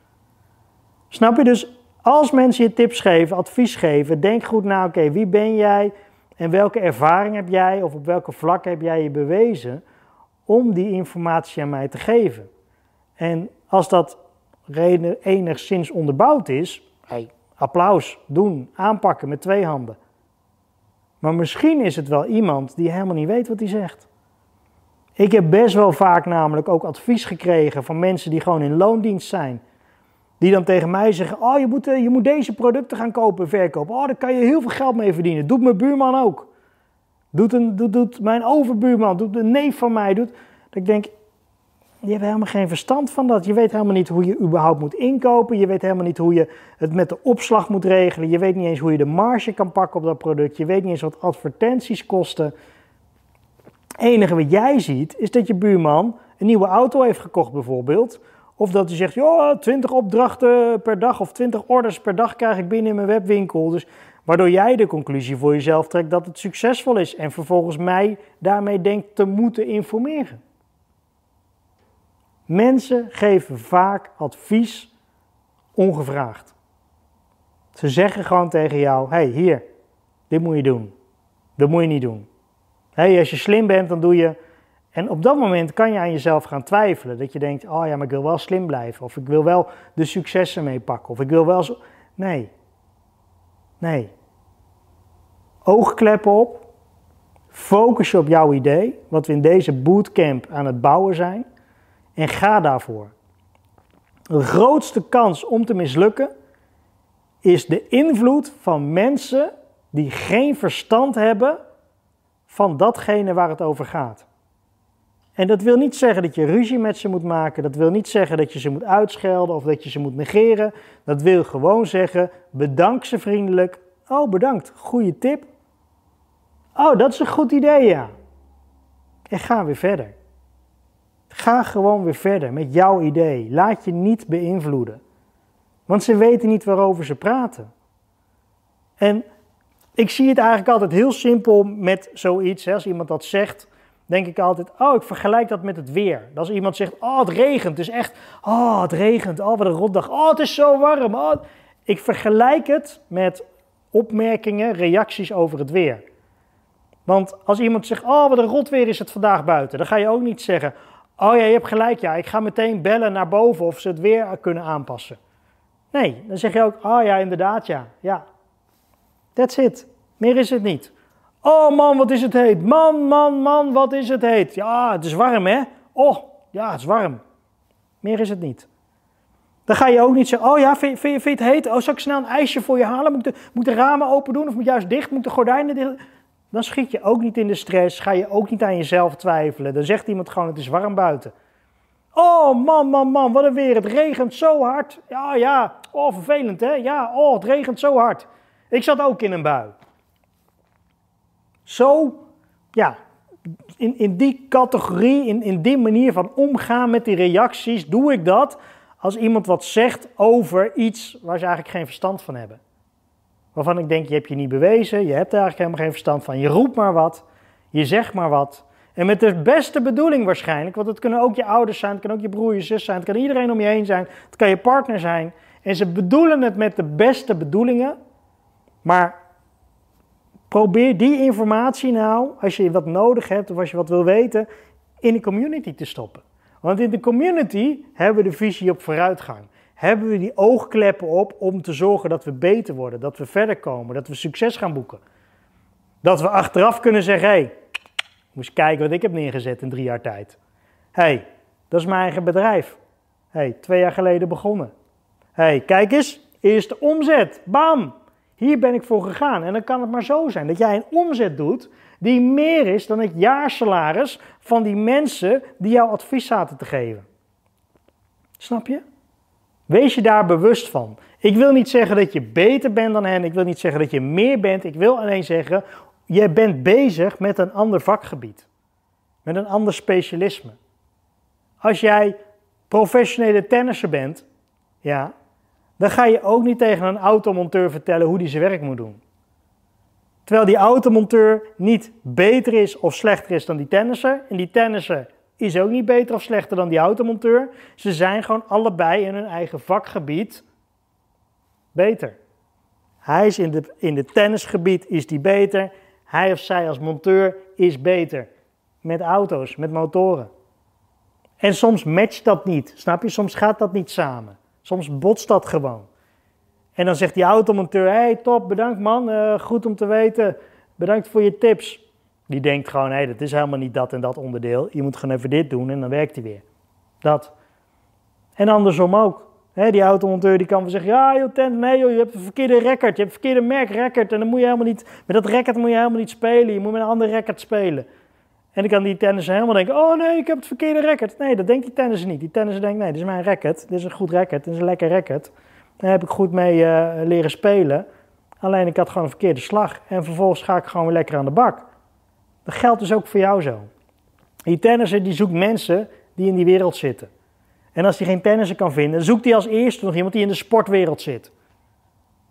Snap je dus, als mensen je tips geven, advies geven, denk goed na, oké, wie ben jij en welke ervaring heb jij of op welke vlak heb jij je bewezen? om die informatie aan mij te geven. En als dat enigszins onderbouwd is, applaus, doen, aanpakken met twee handen. Maar misschien is het wel iemand die helemaal niet weet wat hij zegt. Ik heb best wel vaak namelijk ook advies gekregen van mensen die gewoon in loondienst zijn. Die dan tegen mij zeggen: Oh, je moet, eh, je moet deze producten gaan kopen en verkopen. Oh, daar kan je heel veel geld mee verdienen. Doet mijn buurman ook. Doet, een, doet, mijn overbuurman, doet een neef van mij, doet... Dat ik denk, je hebt helemaal geen verstand van dat. Je weet helemaal niet hoe je überhaupt moet inkopen. Je weet helemaal niet hoe je het met de opslag moet regelen. Je weet niet eens hoe je de marge kan pakken op dat product. Je weet niet eens wat advertenties kosten. Het enige wat jij ziet is dat je buurman een nieuwe auto heeft gekocht bijvoorbeeld. Of dat hij zegt, joh, 20 opdrachten per dag of 20 orders per dag krijg ik binnen in mijn webwinkel. Dus Waardoor jij de conclusie voor jezelf trekt dat het succesvol is en vervolgens mij daarmee denkt te moeten informeren. Mensen geven vaak advies ongevraagd. Ze zeggen gewoon tegen jou: hey, hier, dit moet je doen. Dat moet je niet doen. hey, als je slim bent, dan doe je. En op dat moment kan je aan jezelf gaan twijfelen. Dat je denkt: oh ja, maar ik wil wel slim blijven. Of ik wil wel de successen meepakken. Of ik wil wel. Zo... Nee, Nee. Oogkleppen op. Focus je op jouw idee, wat we in deze bootcamp aan het bouwen zijn. En ga daarvoor. De grootste kans om te mislukken is de invloed van mensen die geen verstand hebben van datgene waar het over gaat. En dat wil niet zeggen dat je ruzie met ze moet maken. Dat wil niet zeggen dat je ze moet uitschelden of dat je ze moet negeren. Dat wil gewoon zeggen: bedank ze vriendelijk. Oh, bedankt. Goede tip. Oh, dat is een goed idee, ja. En ga weer verder. Ga gewoon weer verder met jouw idee. Laat je niet beïnvloeden. Want ze weten niet waarover ze praten. En ik zie het eigenlijk altijd heel simpel met zoiets. Hè, als iemand dat zegt, denk ik altijd, oh, ik vergelijk dat met het weer. Als iemand zegt, oh, het regent, het is echt, oh, het regent, oh, wat een rotdag, oh, het is zo warm. Oh. Ik vergelijk het met opmerkingen, reacties over het weer. Want als iemand zegt, oh, wat een rot weer is het vandaag buiten, dan ga je ook niet zeggen, oh ja, je hebt gelijk, ja, ik ga meteen bellen naar boven of ze het weer kunnen aanpassen. Nee, dan zeg je ook, oh ja, inderdaad, ja, ja. That's it. Meer is het niet. Oh man, wat is het heet. Man, man, man, wat is het heet. Ja, het is warm hè. Oh, ja, het is warm. Meer is het niet. Dan ga je ook niet zeggen, oh ja, vind, je het heet? Oh, zal ik snel een ijsje voor je halen? Moet de, moet de ramen open doen of moet juist dicht? Moet de gordijnen dicht? Dan schiet je ook niet in de stress. Ga je ook niet aan jezelf twijfelen. Dan zegt iemand gewoon, het is warm buiten. Oh man, man, man, wat een weer. Het regent zo hard. Ja, ja. Oh, vervelend hè? Ja, oh, het regent zo hard. Ik zat ook in een bui zo, ja, in, in die categorie, in, in die manier van omgaan met die reacties, doe ik dat als iemand wat zegt over iets waar ze eigenlijk geen verstand van hebben. Waarvan ik denk, je hebt je niet bewezen, je hebt er eigenlijk helemaal geen verstand van. Je roept maar wat, je zegt maar wat. En met de beste bedoeling waarschijnlijk, want het kunnen ook je ouders zijn, het kan ook je broer, je zus zijn, het kan iedereen om je heen zijn, het kan je partner zijn. En ze bedoelen het met de beste bedoelingen, maar probeer die informatie nou, als je wat nodig hebt of als je wat wil weten, in de community te stoppen. Want in de community hebben we de visie op vooruitgang. Hebben we die oogkleppen op om te zorgen dat we beter worden, dat we verder komen, dat we succes gaan boeken. Dat we achteraf kunnen zeggen, hé, hey, moest kijken wat ik heb neergezet in drie jaar tijd. Hé, hey, dat is mijn eigen bedrijf. Hé, hey, twee jaar geleden begonnen. Hé, hey, kijk eens, eerste omzet, bam, hier ben ik voor gegaan. En dan kan het maar zo zijn dat jij een omzet doet die meer is dan het jaarsalaris van die mensen die jou advies zaten te geven. Snap je? Wees je daar bewust van. Ik wil niet zeggen dat je beter bent dan hen. Ik wil niet zeggen dat je meer bent. Ik wil alleen zeggen, je bent bezig met een ander vakgebied. Met een ander specialisme. Als jij professionele tennisser bent, ja, dan ga je ook niet tegen een automonteur vertellen hoe die zijn werk moet doen. Terwijl die automonteur niet beter is of slechter is dan die tennisser. En die tennisser is ook niet beter of slechter dan die automonteur. Ze zijn gewoon allebei in hun eigen vakgebied beter. Hij is in het in de tennisgebied is die beter. Hij of zij als monteur is beter. Met auto's, met motoren. En soms matcht dat niet. Snap je? Soms gaat dat niet samen. Soms botst dat gewoon. En dan zegt die automonteur: hey, top, bedankt man, eh, goed om te weten. Bedankt voor je tips. Die denkt gewoon: hé, hey, dat is helemaal niet dat en dat onderdeel. Je moet gewoon even dit doen en dan werkt hij weer. Dat. En andersom ook. He, die automonteur die kan wel zeggen: ja, joh, tent, nee, joh, je hebt een verkeerde record. Je hebt een verkeerde merk merkrecord. En dan moet je helemaal niet, met dat record moet je helemaal niet spelen. Je moet met een ander record spelen. En dan kan die tennis helemaal denken: oh nee, ik heb het verkeerde racket. Nee, dat denkt die tennis niet. Die tennis denkt: nee, dit is mijn racket. Dit is een goed racket. Dit is een lekker racket. Daar heb ik goed mee eh, leren spelen. Alleen ik had gewoon een verkeerde slag. En vervolgens ga ik gewoon weer lekker aan de bak. Dat geldt dus ook voor jou zo. Die tenniser die zoekt mensen die in die wereld zitten. En als hij geen tennisser kan vinden, zoekt hij als eerste nog iemand die in de sportwereld zit.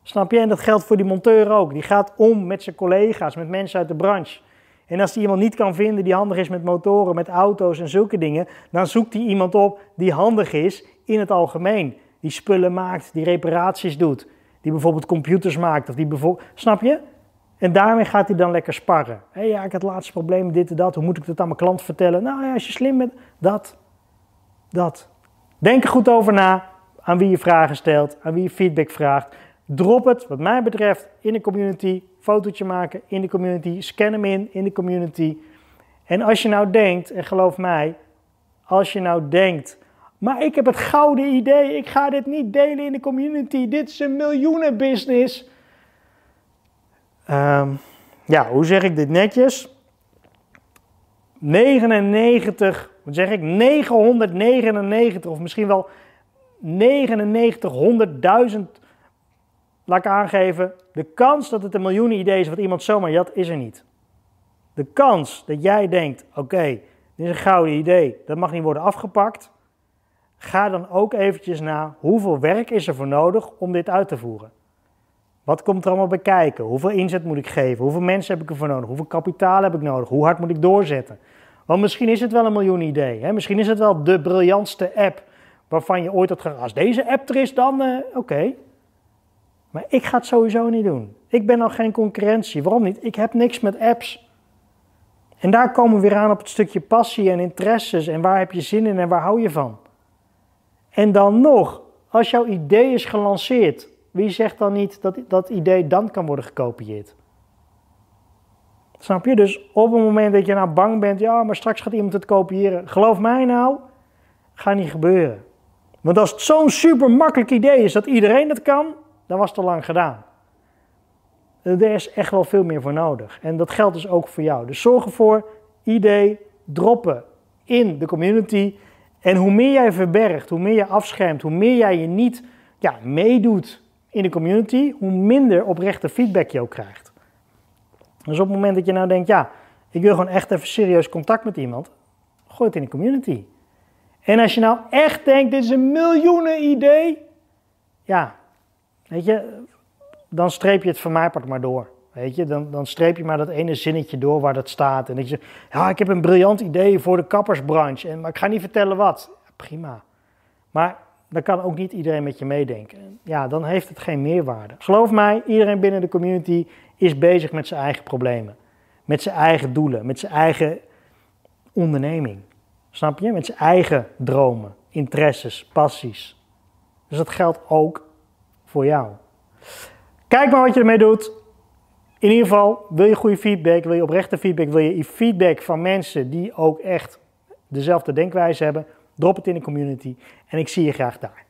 Snap je? En dat geldt voor die monteur ook. Die gaat om met zijn collega's, met mensen uit de branche. En als hij iemand niet kan vinden die handig is met motoren, met auto's en zulke dingen, dan zoekt hij iemand op die handig is in het algemeen. Die spullen maakt, die reparaties doet, die bijvoorbeeld computers maakt. Of die bijvoorbeeld, snap je? En daarmee gaat hij dan lekker sparren. Hé, ja, ik heb het laatste probleem, dit en dat. Hoe moet ik dat aan mijn klant vertellen? Nou ja, als je slim bent, dat. Dat. Denk er goed over na aan wie je vragen stelt, aan wie je feedback vraagt. Drop het, wat mij betreft, in de community. Fotootje maken in de community. Scan hem in in de community. En als je nou denkt, en geloof mij, als je nou denkt. Maar ik heb het gouden idee. Ik ga dit niet delen in de community. Dit is een miljoenenbusiness. Um, ja, hoe zeg ik dit netjes? 99, wat zeg ik? 999 of misschien wel 99, 100.000 laat ik aangeven, de kans dat het een miljoen idee is wat iemand zomaar jat, is er niet. De kans dat jij denkt, oké, dit is een gouden idee, dat mag niet worden afgepakt. Ga dan ook eventjes na, hoeveel werk is er voor nodig om dit uit te voeren? Wat komt er allemaal bij kijken? Hoeveel inzet moet ik geven? Hoeveel mensen heb ik ervoor nodig? Hoeveel kapitaal heb ik nodig? Hoe hard moet ik doorzetten? Want misschien is het wel een miljoen idee. Hè? Misschien is het wel de briljantste app waarvan je ooit had gedacht, als deze app er is, dan eh, oké. Maar ik ga het sowieso niet doen. Ik ben al geen concurrentie. Waarom niet? Ik heb niks met apps. En daar komen we weer aan op het stukje passie en interesses en waar heb je zin in en waar hou je van. En dan nog, als jouw idee is gelanceerd, wie zegt dan niet dat dat idee dan kan worden gekopieerd? Snap je? Dus op het moment dat je nou bang bent, ja, maar straks gaat iemand het kopiëren. Geloof mij nou, gaat niet gebeuren. Want als het zo'n super makkelijk idee is dat iedereen dat kan, dat was te lang gedaan. Er is echt wel veel meer voor nodig. En dat geldt dus ook voor jou. Dus zorg ervoor, idee, droppen in de community. En hoe meer jij verbergt, hoe meer je afschermt, hoe meer jij je niet ja, meedoet in de community, hoe minder oprechte feedback je ook krijgt. Dus op het moment dat je nou denkt, ja, ik wil gewoon echt even serieus contact met iemand, gooi het in de community. En als je nou echt denkt, dit is een miljoenen idee, ja, Weet je, dan streep je het van mij maar door. Weet je, dan, dan streep je maar dat ene zinnetje door waar dat staat. En dat je ja, ik heb een briljant idee voor de kappersbranche, en, maar ik ga niet vertellen wat. prima. Maar dan kan ook niet iedereen met je meedenken. Ja, dan heeft het geen meerwaarde. Geloof mij, iedereen binnen de community is bezig met zijn eigen problemen. Met zijn eigen doelen, met zijn eigen onderneming. Snap je? Met zijn eigen dromen, interesses, passies. Dus dat geldt ook jou. Kijk maar wat je ermee doet. In ieder geval, wil je goede feedback, wil je oprechte feedback, wil je feedback van mensen die ook echt dezelfde denkwijze hebben, drop het in de community en ik zie je graag daar.